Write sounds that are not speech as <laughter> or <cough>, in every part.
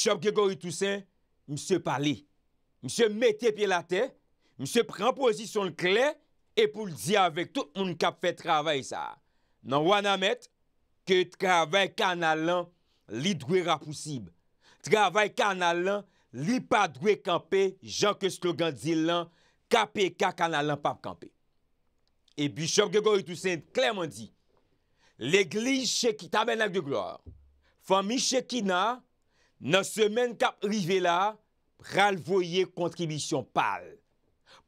Bichop Gregori Toussaint mse pali, mse mette pi la te, mse premposi son kle e pou l'di avek tout moun kap fe travay sa. Nan wana mette ke travay kanalan li dwe rapousib. Travay kanalan li pa dwe kampe jan ke slogan di lan kap e ka kanalan pa kampe. E bichop Gregori Toussaint kleman di. L'eglis che ki taben ak de glor. Fami che ki na... Nan semen kap rive la, pral voye kontribisyon pal.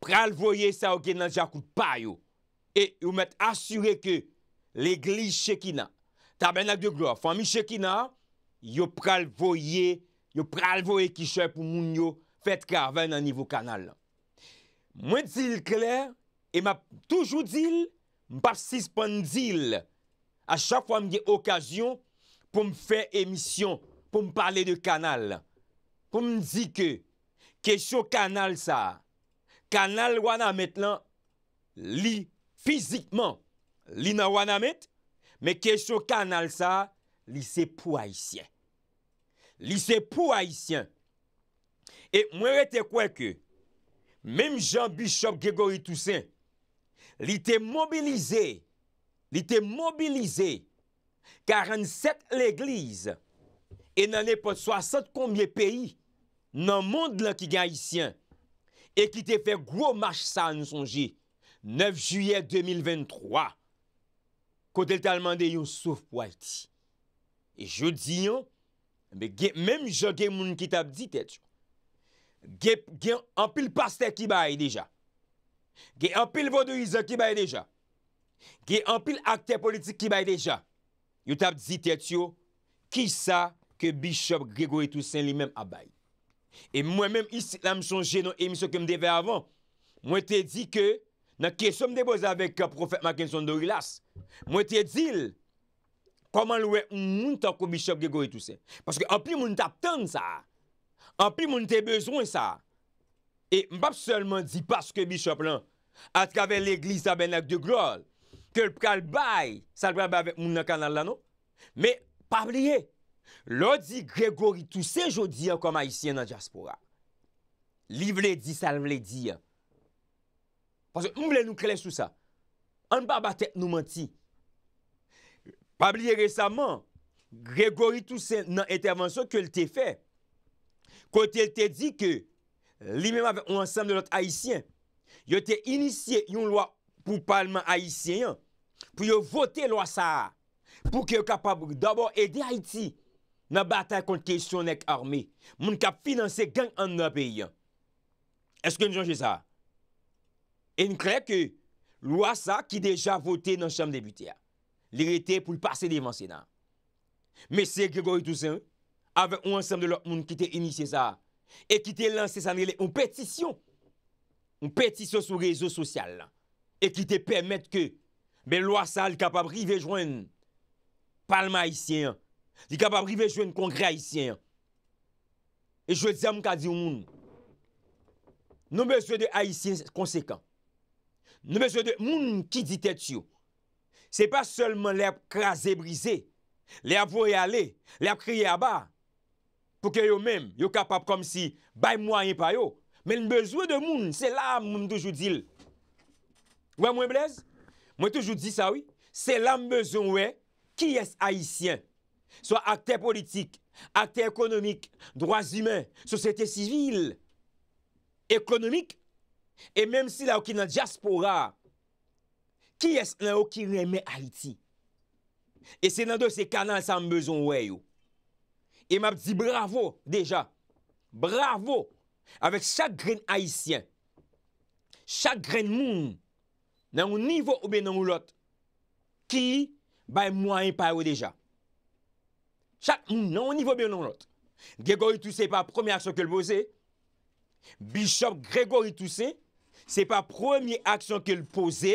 Pral voye sa ou gen nan jakout payo. E ou met asure ke leglis chekina. Tabenak de glo, fami chekina, yo pral voye, yo pral voye kishen pou moun yo fet karven nan nivou kanal. Mwen dil kler, e ma toujou dil, mpap sispan dil. A chak fwa mdi okasyon pou mfe emisyon. pou m parle de kanal, pou m zi ke, kesho kanal sa, kanal wana met lan, li fizikman, li nan wana met, me kesho kanal sa, li se pou haisyen. Li se pou haisyen. E mwen rete kwen ke, menm Jean-Bishop Grégory Toussaint, li te mobilize, li te mobilize, 47 l'Eglise, E nan e pot swa 60 kombye peyi nan moun de la ki ga isyen. E ki te fe gro mach sa nou sonji. 9 juyèr 2023. Kote l talman de yo souf walti. E joudi yo, mèm jogue moun ki tab di tet yo. Ge anpil paste ki bay deja. Ge anpil vodou yiza ki bay deja. Ge anpil akte politik ki bay deja. Yo tab di tet yo. Ki sa? ke bishop Grégory Toussaint li mèm abay. E mwen mèm islam sonje nou emisyon ke mde ve avan, mwen te di ke, nan kesom de bozavek profet Makenso Ndorilas, mwen te dil, koman loue moun tanko bishop Grégory Toussaint. Paske anpil moun tapten sa, anpil moun te bezwen sa, e mbap selman di paske bishop lan, atkave l'eglise aben ak de grol, ke l'pkal bay, sa l'pkal bay moun nan kanal la nou, me pabliye, Lò di Grégory Toussaint jò di an kom Haitien nan diaspora Li vle di salm le di an Pasè mwen vle nou krele sou sa An ba ba tek nou manti Pabliye resaman Grégory Toussaint nan intervensyon ke lte fe Kote lte di ke li mèm avè ou ansanm de lot Haitien Yo te inisye yon lwa pou palman Haitien Pou yo vote lwa sa Pou ke yo kapab dabor ede Haiti nan batak kont kesyon ek arme, moun kap finanse gen an nan peyi an. Eske nou janje sa? En kre ke, lwa sa ki deja vote nan chanm debute a. Lirete pou l'pase devan senan. Mese Gregorio Toussaint, ave ou ansan de lop moun ki te inisye sa, e ki te lanse san ele, ou petisyon, ou petisyon sou rezo sosyal, e ki te permette ke, men lwa sa l kapab rive jwen, pal maisyen, Di kapap rive jwen kongre haisyen. E jwe diyan mwen ka di yon moun. Nou bezwe de haisyen konsekant. Nou bezwe de moun ki di tet yon. Se pa solman lèp krasè brise, lèp voyale, lèp kriye abar. Pouke yon mèm, yon kapap kom si bay mwen yon payo. Men nou bezwe de moun, se la moun toujou dil. Ouè mwen blez? Mwen toujou dil sa ouy. Se la mwen bezwen ouè, ki es haisyen. Swa akte politik, akte ekonomik, droas imen, sosyete sivil, ekonomik, e menm si la ou ki nan diaspora, ki es la ou ki reme Haiti? E senando se kanan san bezon weyo. E map di bravo deja, bravo, avek chak gren Haitien, chak gren moun, nan ou nivou oube nan ou lot, ki bay mwen payo deja. Chak moun non, nan ou nivou bè nan lout. Grégory Toussé pa premier aksyon ke l'pozè. Bishop Grégory Toussé se pa premier aksyon ke l'pozè.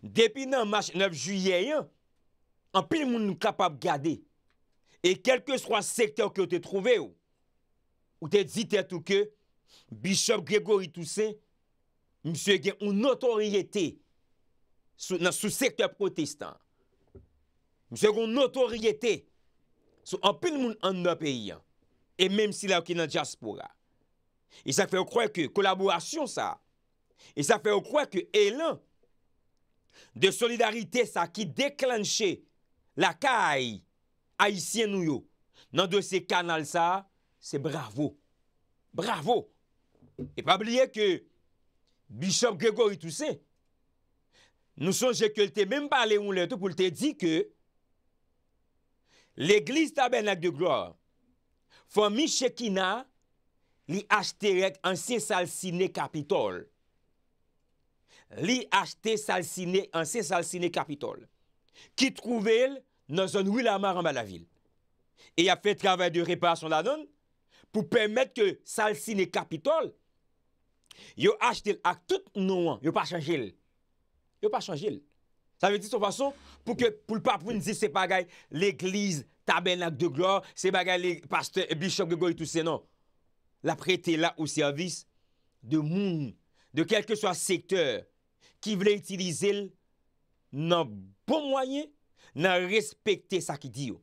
Depi nan Marche 9 juyè, an pli moun nou kapab gade. E kelke swa sektor ke ou te trove ou. Ou te dzite atou ke Bishop Grégory Toussé msè gen ou notoriété sou sektor protestant. Msè gen ou notoriété sou anpil moun an nan peyi an, e menm si la okina diaspora. E sa fè ou kwen ke kolaborasyon sa, e sa fè ou kwen ke elan, de solidarite sa ki deklanche la kaay, aisyen nou yo, nan de se kanal sa, se bravo, bravo. E pa bliye ke Bichop Gego etou se, nou sonje ke lte menm pale ou lento pou lte di ke, L'Eglise taben lak de gloa. Fon mi chekina li achte rek anse salsine kapitol. Li achte salsine anse salsine kapitol. Ki trouvel nan zon Wilamar anba la vil. E ya fe travay de reparasyon la don pou pemet ke salsine kapitol. Yo achte l ak tout nouan. Yo pa chanjil. Yo pa chanjil. Sa ve ti son fason pou ke pou l pa pou nize se bagay l ekliz taben lak de glo, se bagay l pastor e bishop ge goy tout se nan. La prete la ou servis de moun, de kelke swa sektor ki vle itilize l nan bon mwayen nan respekte sa ki diyo.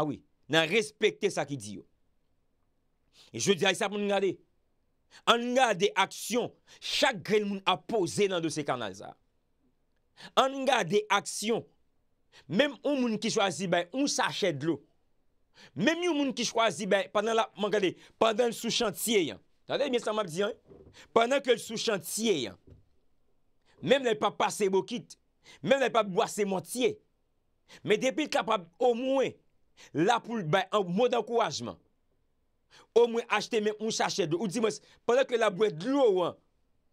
Awi, ah nan respekte sa ki diyo. E je di a yisa pou nou gade. An nou gade aksyon chak gre l moun apose nan dosi kanal za. An nga de aksyon, mem ou moun ki chwazi bè, ou sa chèd lò. Mem yon moun ki chwazi bè, pandan la, man gade, pandan l sou chantiye yon. Tade, miye sa mab diyon? Pandan ke l sou chantiye yon, mem lè pa pase bokit, mem lè pa boase motiye. Me depil kapab, ou moun, la pou l bè, an moun d'ankouajman. Ou moun achete, men ou sa chèd lò. Ou di mons, pandan ke la bouye lò,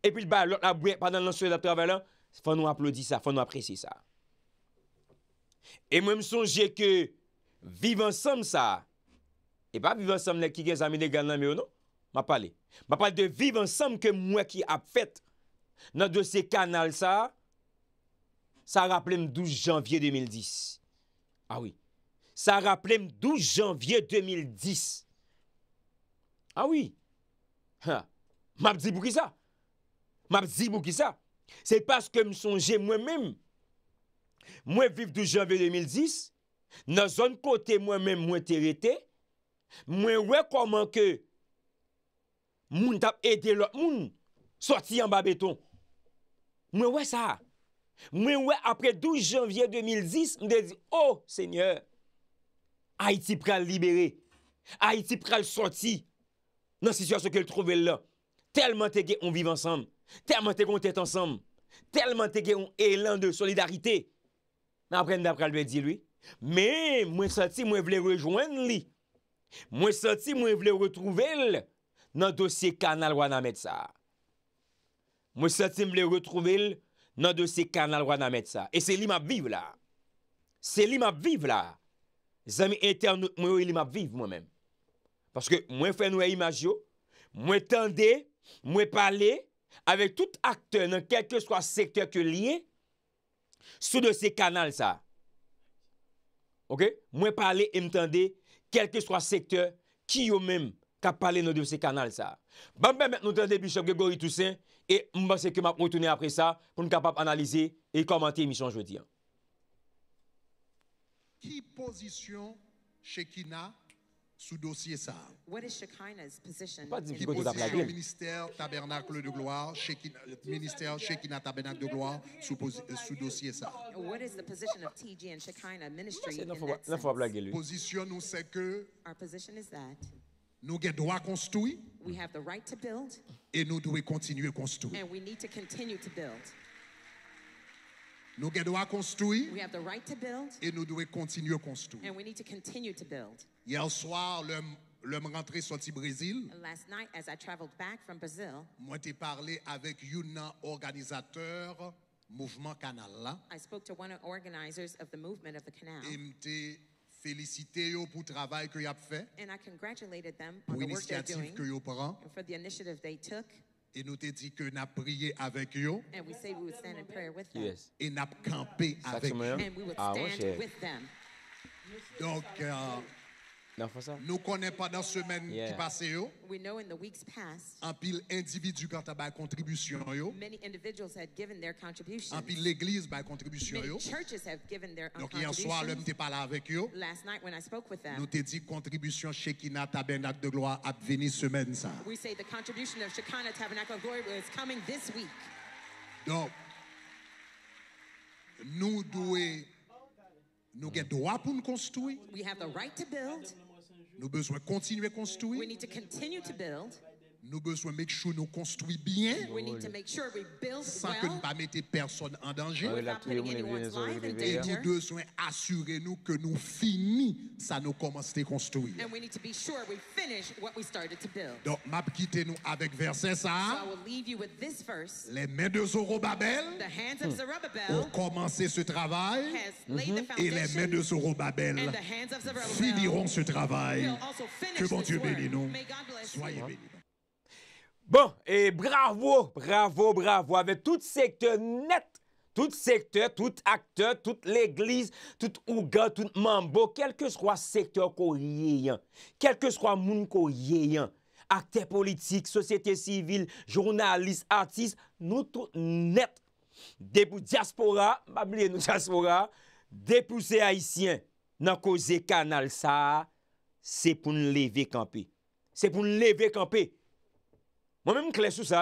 epil bè, lò la bouye, pandan lansye la travèlè, Fon nou aplodi sa, fon nou apresi sa. E mwen msonje ke vive ansam sa, e pa vive ansam le ki gen zamin e gana me ou nou, ma pale. Ma pale de vive ansam ke mwen ki ap fet nan dosi kanal sa, sa rapple m 12 janvye 2010. Awi. Ah sa rapple m 12 janvye 2010. Awi. Ah ha. Map zibou ki sa. Map zibou ki sa. Se pas ke m sonje mwen mèm, mwen viv 12 janvye 2010, nan zon kote mwen mèm mwen terete, mwen wè koman ke moun tap ete lò moun, sorti an ba beton. Mwen wè sa, mwen wè apre 12 janvye 2010, mwen de di, oh seigneur, Haïti pral libere, Haïti pral sorti nan situasyon ke l trove lò, telman tege on viv ansanm. Telman te kon tet ansanm. Telman te gen yon elan de solidarite. Aprende apra lwen di lwi. Me mwen santi mwen vle rejoen li. Mwen santi mwen vle retrouvel nan dosye kanal wana met sa. Mwen santi mwen vle retrouvel nan dosye kanal wana met sa. E se li map viv la. Se li map viv la. Zami ente mwen yo li map viv mwen men. Paske mwen fwe nou e imaj yo. Mwen tende. Mwen pale. Mwen fwe. Avek tout akte nan kelke swa sektor ke liye Sou de se kanal sa Ok, mwen pale mtande Kelke swa sektor Ki yo men kap pale nou de se kanal sa Ban ben mwen tande bichop gwe gori tousen E mwen seke map mwen tune apre sa Poun kapap analize E komante emisyon jwoti Ki pozisyon Chekina Mwen sous dossier ça. What is Shekinah's position? ministère tabernacle de gloire, ministère Shekinah tabernacle de gloire euh, sous, dossier ça. What is the position of TG and Shekinah ministry Position nous c'est que Our position nous avons droit construire. Et nous devons continuer construire. And we Nous droit construire. Et nous devons continuer construire. Hier soir, le, le rentré sorti Brésil. Last night, as I traveled back from Brazil, parlé avec un organisateur mouvement canal I spoke to one of organizers of the movement of the canal. félicité pour travail que a fait. And I congratulated them Et nous t'ai dit que n'a prié avec eux And we say we campé avec. And we would ah, stand with euh, nous connaissons pendant semaine qui passée yo. We know in the weeks past. pile individu contribution contributions. pile l'église contribution Donc hier soir avec Last night when I spoke with de gloire semaine We of Glory nous devons nous droit pour construire. Nous devons continuer à construire. Nous besoin make sure nous construisons bien. sans que nous pas mettez personne en danger. Et nous besoin assurer nous que nous finis ça nous commence à construire. Donc m'a nous avec verset ça. Les mains de Zorobabel. Ont commencé ce travail. Mm-hmm. et les mains de Zorobabel. Finiront ce travail. que bon Dieu bénisse nous. Soyez bénis. Bon, e bravo, bravo, bravo, ave tout sektor net, tout sektor, tout akter, tout l'eglise, tout ouga, tout mambo, kelke swa sektor ko yeyan, kelke swa moun ko yeyan, akter politik, sosyete sivil, jounalist, artist, nou tout net. De pou diaspora, mabile nou diaspora, de pou se haisyen nan ko ze kanal sa, se pou nou leve kampi, se pou nou leve kampi. Mwen mwen mwen kles sou sa.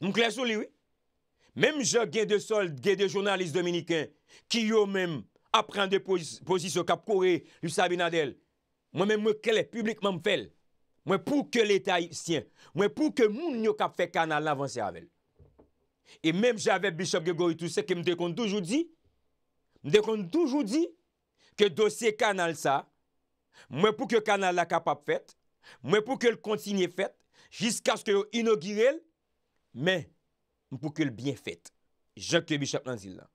Mwen kles sou liwi. Mwen mwen jò gen de sol, gen de jounalist dominikè, ki yo mwen apren de posisyon kap kore Lou Sabinadel. Mwen mwen mwen kles publikman mwen fel. Mwen pou ke l'Etat yon. Mwen pou ke moun nyo kap fe kanal lavan se avèl. E mwen jò aveb Bishop Ghegoritou se ke mwen dekond toujou di. Mwen dekond toujou di ke dosè kanal sa. Mwen pou ke kanal la kap ap fet. Mwen pou ke l'kontinye fet. Jiska sk yo inogirel, men, m pou ke l byen fèt. Je ke bichap nan zila.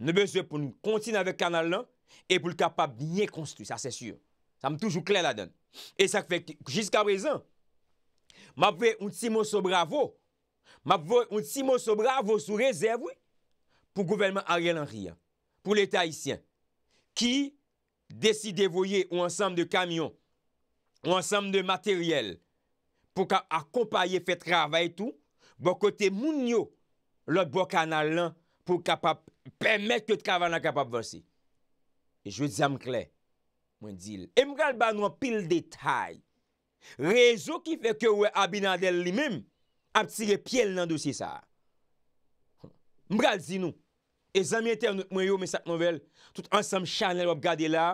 Nè bezwe pou nou kontine avè kanal lan, e pou l kapap byen konstru, sa se sur. Sa m toujou klen la den. E sa fèk, jiska brezan, m apve yon timo so bravo, m apve yon timo so bravo sou rezervwe, pou gouvenman Ariel Anria, pou l etat hisyen, ki desi devoye ou ansam de kamyon, ou ansam de materyel, pou ka akompaye fe travay tou, bo kote moun yo, lò bò kanal lan, pou kapap, pèmèk ke travay nan kapap vòsi. E jwè di yam kle, mwen di lè. E mral ban wè pil detay, rezo ki fe kè wè abinadel li mèm, ap tire pye l nan dosi sa. Mral zinou, e zami etè mwen yo mè sat nouvel, tout ansam chanel wèp gade la,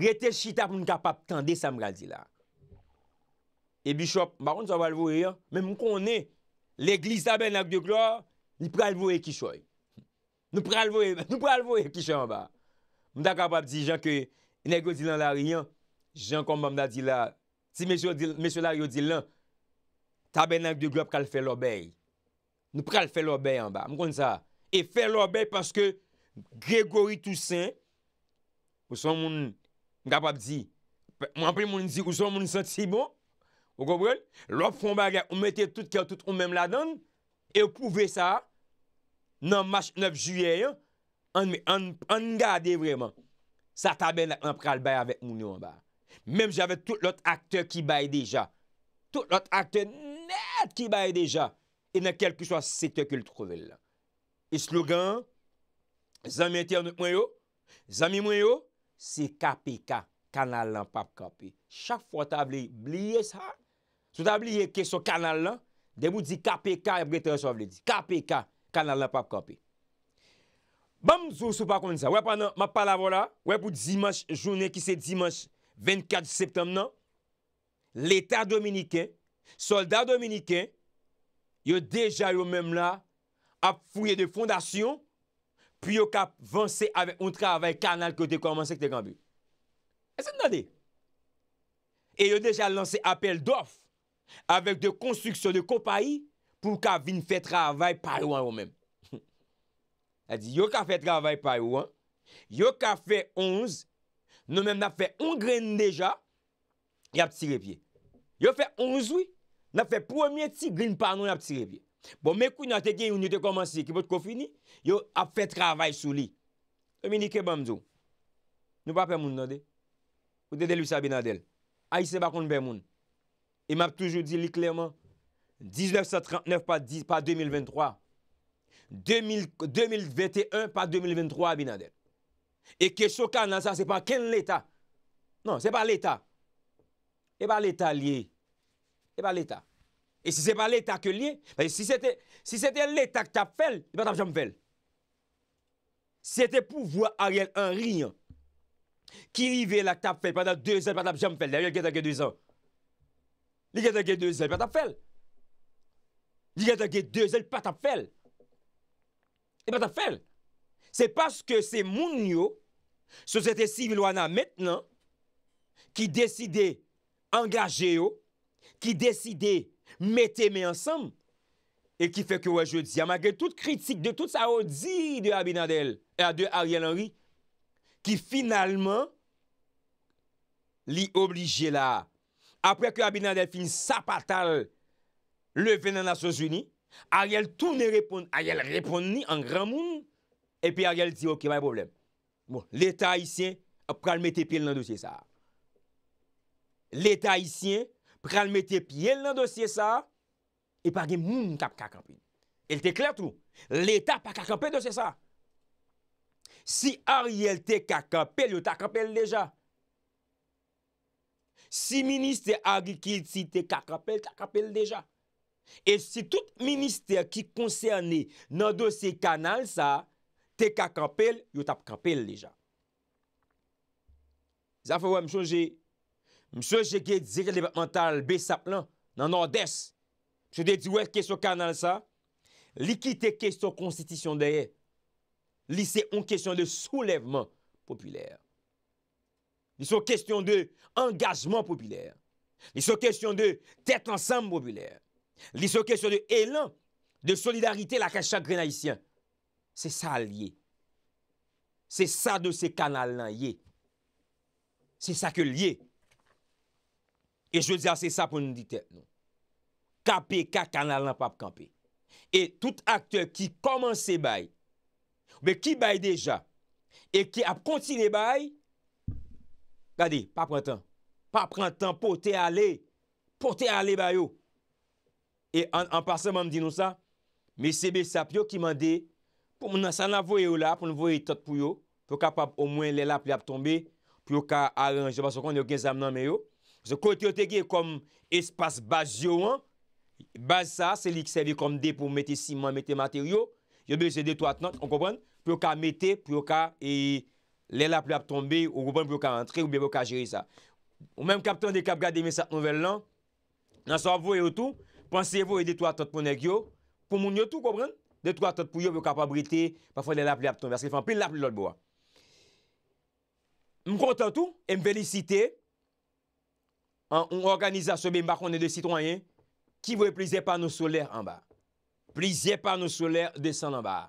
rete chita pou mwen kapap kande sa mral zinou la. E bishop, bakon sa valvouye an, men moun konen, l'eglis taben ak de glo, ni pralvouye kishoy. Nou pralvouye, nou pralvouye kishoy an ba. Mwen ta kapab di jan ke, inèk yo di lan la riyan, jan kon mwen da di la, ti mèsyo la yo di lan, taben ak de glo pral fè l'obey. Nou pral fè l'obey an ba, moun konen sa. E fè l'obey paske, Gregory Toussaint, ou son moun, mwen kapab di, moun apri moun di, ou son moun nisant si bon, Ou gobrel? Lop fon bagay, ou metye tout ki an tout ou mem la dan, e pouve sa, nan mach 9 juye, an gade vreman. Sa taben an pral bay avèk moun yo an ba. Mem jave tout lot akte ki bay deja. Tout lot akte net ki bay deja. E nan kel kishwa sete ki l trovel. E slogan, zan metye an nouk mwen yo, zan mi mwen yo, si kapi ka kanal lan pap kapi. Chak fwa tabli, bliye sak, Sou tabliye ke sou kanal la, debou di kape ka, kape ka kanal la pa pa kape. Bam zo sou pa kon disa, wè pa la wò la, wè pou dimanche jounè ki se dimanche 24 septem nan, l'Etat Dominiken, soldat Dominiken, yo deja yo menm la, ap fuyè de fondasyon, pi yo ka vansè avè yon tra avè kanal kote komanse kote kambi. E se nan de? E yo deja lansè apel dof, avèk de konstruksyon de kopayi pou ka vin fè travay par <laughs> ouan bon, non, ou mèm. A di, yo ka fè travay par ouan, yo ka fè onz, nou mèm na fè on gren deja, ya pti repye. Yo fè onz wè, na fè promyen ti gren panon ya pti repye. Bon, mèkou nan te gen yon yote komanse, ki pot kofini, yo ap fè travay sou li. Yo mèm di ke bèm zou. Nou pa pè moun nan de. Ou de delu sa binadel. A yi se bakoun bè moun. E map toujou di li klerman, 1939 pa 2023, 2021 pa 2023, Binader. E ke chokan nan sa, se pa ken l'Etat? Non, se pa l'Etat. E pa l'Etat liye. E pa l'Etat. E se se pa l'Etat ke liye, se se te l'Etat kta fel, e pa tap jam fel. Se te pouvo a riyan, ki rive la kta fel, pa tap jam fel, e pa tap jam fel. Li gata gey 2 el patap fel. Li gata gey 2 el patap fel. E patap fel. Se paske se moun yo, sou zete si mi lwana metnan, ki deside angaje yo, ki deside mette me ansam, e ki feke wajou di. A magel tout kritik de tout sa odzi de Abinadel e a de Ariel Henry, ki finalman li oblije la apre ke Abinadel fin sapatal le ven nan Asos Uni, Ariel tou ne reponde, Ariel reponde ni an gran moun, epi Ariel di, ok, may problem. Bon, l'Etat Haitien pral mette pi el nan dosye sa. L'Etat Haitien pral mette pi el nan dosye sa, epi agen moun kap kakampi. El te kler tou, l'Etat pa kakampi dosye sa. Si Ariel te kakampi, yo ta kakampi el deja. Si minister agri ki ti te kakapel, te kakapel deja. E si tout minister ki konserni nan dosi kanal sa, te kakapel, yo tap kapel deja. Zafi wè msouje, msouje ge direk devatmental be sa plan nan an des, msouje de di wè kèso kanal sa, li ki te kèso konstitisyon deye, li se on kèsyon de soulevman popüler. Li sou kestyon de engajman popüler. Li sou kestyon de tèt lansam popüler. Li sou kestyon de elan de solidarite la kachak grenaisyen. Se sa liye. Se sa de se kanal nan yye. Se sa ke liye. E jwè zè se sa pou nou di tèt nou. KAPE, KAK, kanal nan pap KAPE. E tout akte ki koman se baye. Be ki baye deja. E ki ap kontine baye. Gade, pa pran tan, pa pran tan pou te ale, pou te ale ba yo. E an pasan mwen mdi nou sa, me sebe sap yo ki mwen de, pou mwen sa nan vwe yo la, pou mwen vwe yo tot pou yo, pou ka pa ou mwen le la ple ap tombe, pou yo ka alen, jepan se kon yo gen zam nan me yo. Se kote yo te ge kom espas baz yo an, baz sa, se li ki serve kom de pou meti simon, meti materyo, yo be se de toat not, pou yo ka meti, pou yo ka e... Lè la plè ap ton bè, ou goupan pou yo ka rentre, ou bè pou ka jiri sa. Ou mèm kapton de kap gade mè sa nouvel lan, nan sa vwè yo tou, panseye vwè dè tou atot pou nèk yo, pou moun yo tou, koubran, dè tou atot pou yo pou kapabrite, pa fwè lè la plè ap ton, vwè se fwè anpil la plè lòl bò. M kontan tou, e m felicite, an ou organizasyon bè m bakon de sitwanyen, ki vwè plizè panou solèr anba. Plizè panou solèr desan anba.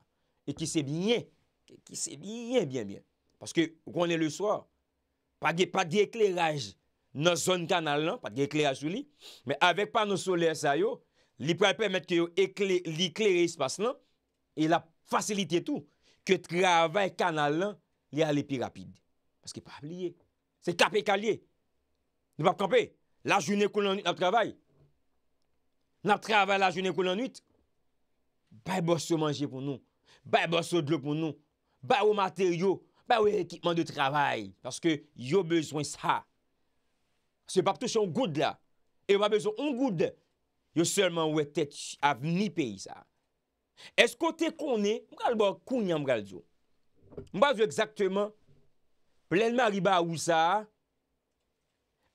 E ki se bine, e ki se bine, bine, b Paske rounen le swar, pa di ekleraj nan zon kanal lan, pa di ekleraj li, men avek pa nan solen sa yo, li pou apemet ke yo li ekleraj ispas lan, e la fasilite tou, ke travay kanal lan, li alipi rapide. Paske pa pliye, se kape kalye, nou pa kope, la jounen kou nan nite nap travay, nap travay la jounen kou nan nite, bay boso manje pou nou, bay boso dlou pou nou, bay ou materyo pa wè ekipman de travay, laske yo bezwen sa. Se pa pte son goud la, yo wè bezwen un goud, yo selman wè tet avni peyi sa. Eskote konè, mkal bò kounyan mkal zon. Mbaz wè ekzaktèman, plèlman riba a ou sa,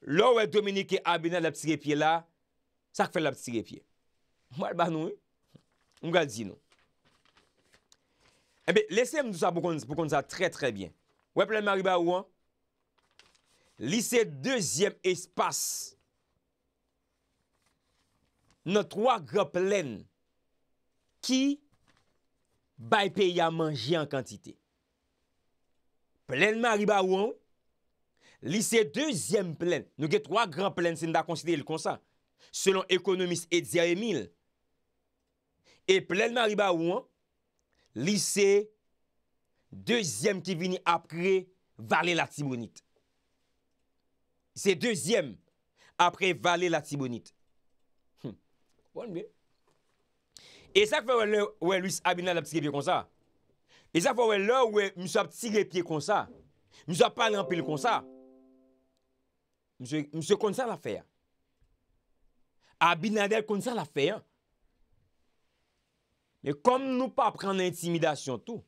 lò wè dominike abè nan la ptirepye la, sak fè la ptirepye. Mbaz banon, mkal zinon. Ebe, eh lesèm nou sa pou kon sa tre tre bien. Ouè plèn mary ba ouan? Li se dezyem espas nou troa gran plèn ki bay pe ya manji an kantite. Plèn mary ba ouan li se dezyem plèn nou ge troa gran plèn se nou da konside l kon sa. Selon ekonomist Edzia Emil e plèn mary ba ouan Lise, dezyem ki vini apre vali lati bonit. Se dezyem apre vali lati bonit. Bon mi? E sak fwe wè lè wè lwis abinade apse gèpye konsa. E sak fwe wè lè wè mswa apse gèpye konsa. Mswa pa lanpil konsa. Mswe konsa la fè ya. Abinade apse konsa la fè ya. E kom nou pa pran intimidasyon tou.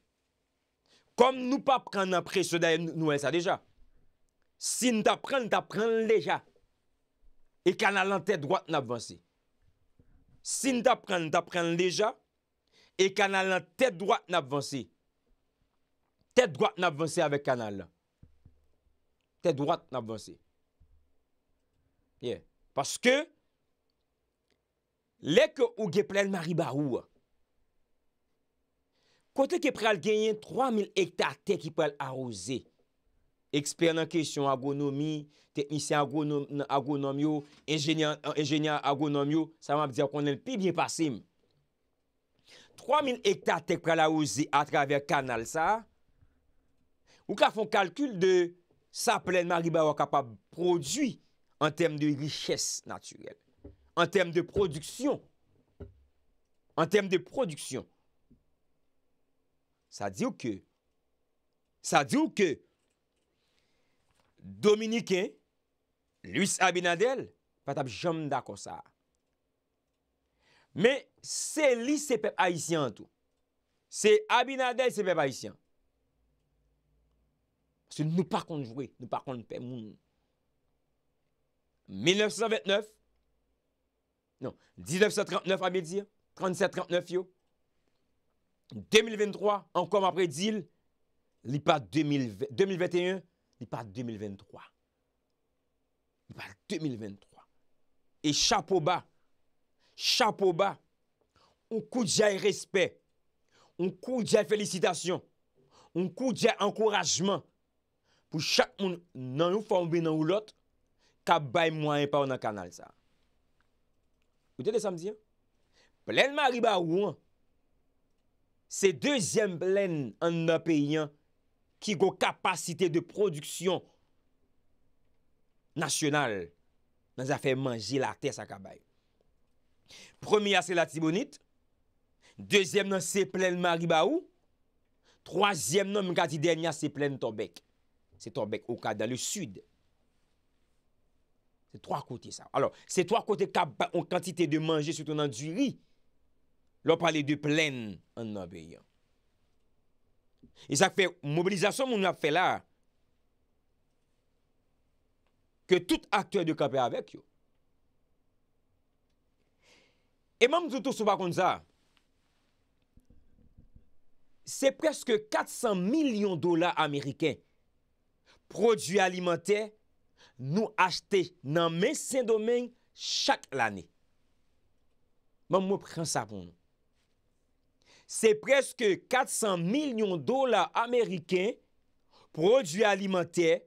Kom nou pa pran apre se nou en sa deja. Sin ta pran, ta pran leja. E kan alan te dwat nan avanse. Sin ta pran, ta pran leja. E kan alan te dwat nan avanse. Te dwat nan avanse avek kan alan. Te dwat nan avanse. Paske, lek ou ge plen mari barou a. Kote ke pre al genyen 3000 hektar tek ki pre al arouse. Eksper nan kesyon agonomi, teknisyen agonomi yo, enjenyan agonomi yo, sa man ap diyo konen pi biye pasim. 3000 hektar tek pre al arouse a traver kanal sa, ou ka fon kalkul de sa plen mariba wak pa produy an tem de liches naturel, an tem de produksyon. An tem de produksyon. Sa di ou ke, sa di ou ke, Dominikin, Louis Abinadel, patap jom da konsa. Me, se li se pep Haitian an tou. Se Abinadel se pep Haitian. Se nou pa konjouwe, nou pa konjouwe. Moun, 1929, non, 1939 a mi di, 37-39 yo. 2023, ankom apre dil, li pa 2021, li pa 2023. Li pa 2023. E chapo ba, chapo ba, un kou diya e respet, un kou diya e felisitasyon, un kou diya e ankorajman, pou chak moun nan yon fombe nan ou lot, ka bay mwanyen pa w nan kanal sa. Ote de samdi an? Plen mary ba ou an, Se dezyen plen an nan peyyan ki go kapasite de produksyon nasyonal nan zafen manje la tese akabay. Premi a se la tibonit, dezyen non, nan se plen mariba ou, troasyen non, nan mga di denya se plen tobek. Se tobek o ka dan le sud. Se troakote sa. Se troakote kapan an kantite de manje se tonan du ri, lò pale di plen an nabeyan. E sak fe mobilizasyon moun ap fe la, ke tout akte de kapè avèk yo. E mam zoutou sou pa kon za, se preske 400 milyon dola ameriken, prodjou alimentè, nou ashte nan men sen domen chak l'anè. Mam mou pren sa pon nou. Se preske 400 milyon dola Ameriken prodjou alimenter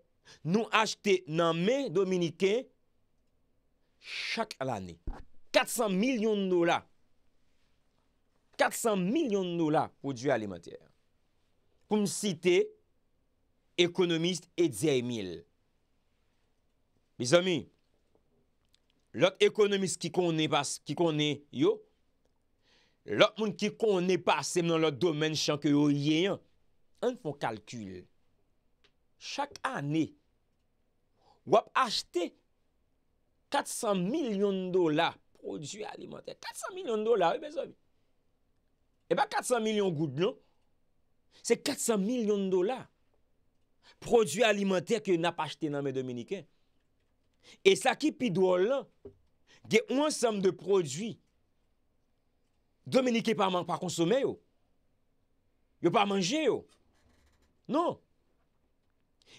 nou achete nan men Dominiken chak l ane. 400 milyon dola. 400 milyon dola prodjou alimenter. Koum site ekonomist Eze Emil. Biz ami, lot ekonomist ki kone yo, Lòk moun ki konè pasèm nan lòk domèn chanke yo yè yon, an fò kalkül. Chak anè, wap achte 400 milyon dola prodjou alimentè. 400 milyon dola, wè bezon. E ba 400 milyon goudlè, se 400 milyon dola prodjou alimentè ke nan ap achte nan mè Dominikè. E sa ki pi do lan, ge ou ansam de prodjou Domenike pa konsome yo. Yo pa manje yo. Non.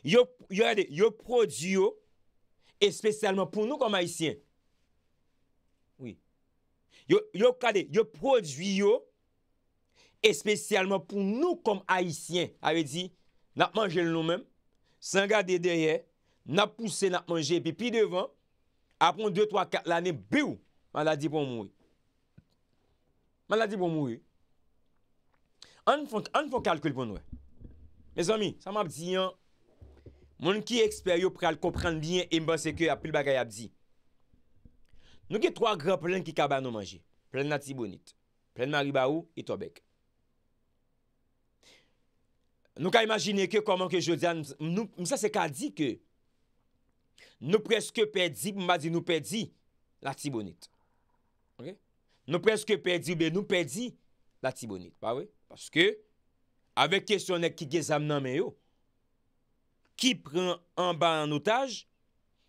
Yo produ yo espesyalman pou nou kom haisyen. Oui. Yo produ yo espesyalman pou nou kom haisyen. Awe di, nan manje nou men, san gade derye, nan pousse nan manje, pe pi devan, apon 2-3-4 lane, biw, man la di pou mouni. Man la di bon mouye. An fon kalkul bon wè. Me zomi, sa ma bzi yon. Moun ki eksperyo pre al komprende liye imba seke apil bagay apzi. Nou ki troa gra plen ki kaba nou manje. Plen nati bonit. Plen mari ba ou, ito bek. Nou ka imagine ke koman ke jodi an. Mousa se ka di ke nou preske pedzi, mbazi nou pedzi lati bonit. Ok? Nou prez ke pedi be nou pedi la tibonit. Ba we? Paske avek kesyon ek ki ge zam nan me yo. Ki pren an ba an otaj,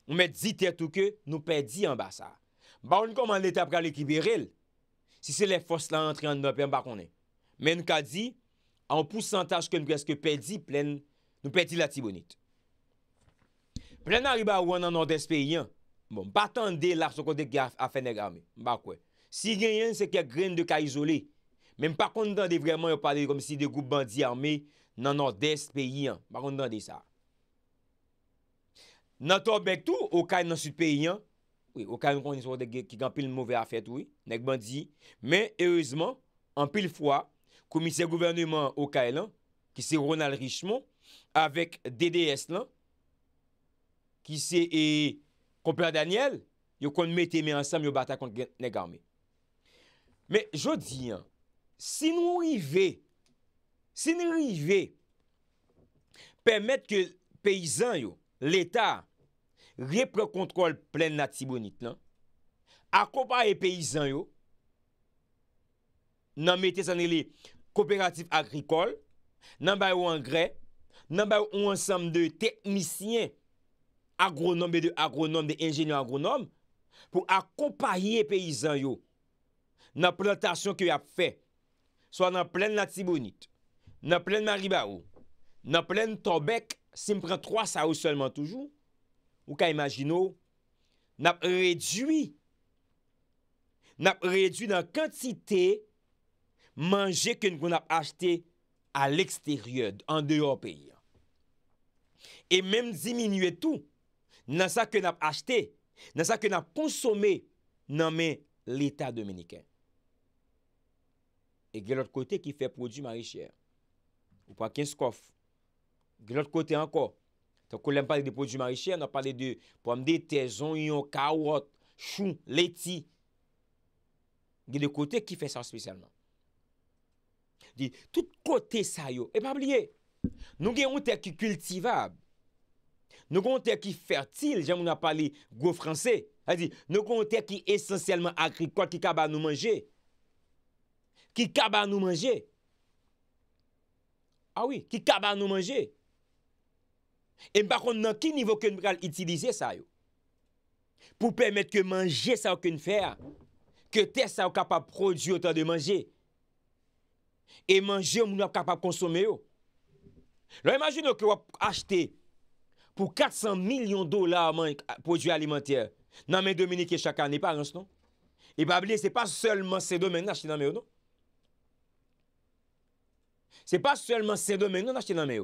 ou met zi tet ou ke nou pedi an ba sa. Ba ou n koman lete apre alekibirel, si se le fos la antre an nou pe mba konen. Men kadi, an pou santaj ke nou prez ke pedi, plen nou pedi la tibonit. Plen ari ba ou an an ordez pe yon, bon, batan de la soko de gaf a fene game. Mba kwey. Si genyen se ke gren de ka izole, men pa konti dande vreman yo pale komisi de goup bandi arme nan nord-est peyi an, nan torbek tou, okay nan sud peyi an, okay nou koni sou de ki gampil mouve afet, men heurezman, an pil fwa, komisi gouverneman okay lan, ki se Ronald Richemont, avek DDS lan, ki se komper eh, Daniel, yo koni meteme ansam yo batakon gennek arme. Men, jo di, si nou rive, si nou rive, permette ke peyizan yo, l'Etat, repre kontrol plen natibonit nan, akopaye peyizan yo, nan mette sanile kooperatif agrikol, nan bayou angrè, nan bayou ou ansam de teknisyen, agronombe de agronombe de enjènyo agronombe, pou akopaye peyizan yo, nan plantasyon ki ap fe, so nan plen lati bonite, nan plen mariba ou, nan plen tobek, si mpren 3 sa ou solman toujou, ou ka imagino, nan prejoui, nan prejoui nan kantite manje ke nou kon ap achete al eksteryod, an de ou peyi. E menm ziminye tou, nan sa ke nan ap achete, nan sa ke nan ap konsome nan men l'Etat Dominikèn. E gè lòt kote ki fè prodjou marichè. Ou pa kens kof. Gè lòt kote anko. Ton kon lèm pale de prodjou marichè, nan pale de pwamde te zonyon, kawot, chou, leti. Gè lòt kote ki fè sa spesèlman. Di, tout kote sa yo. E mabliye. Nou gè ontè ki kultivab. Nou gè ontè ki fèrtil. Jè moun ap pale go fransè. A di, nou gè ontè ki esensèlman agrikot ki kaba nou manje. A di, Ki kaba nou manje? Awi, ah ki kaba nou manje? E mpa kont nan ki nivou kon pral itilize sa yo? Pou permette ke manje sa wakon fè a, ke te sa wakapap prodjou otan de manje? E manje wakapap konsome yo? Lo imagine yo ke wap achete pou 400 milyon dolar manj prodjou alimenter. Nanmen Dominique Chaka nipa lans non? E pa bli, se pa seulement se domen achete nanmen yo, non? Se pa selman se domen nou nan chete nan me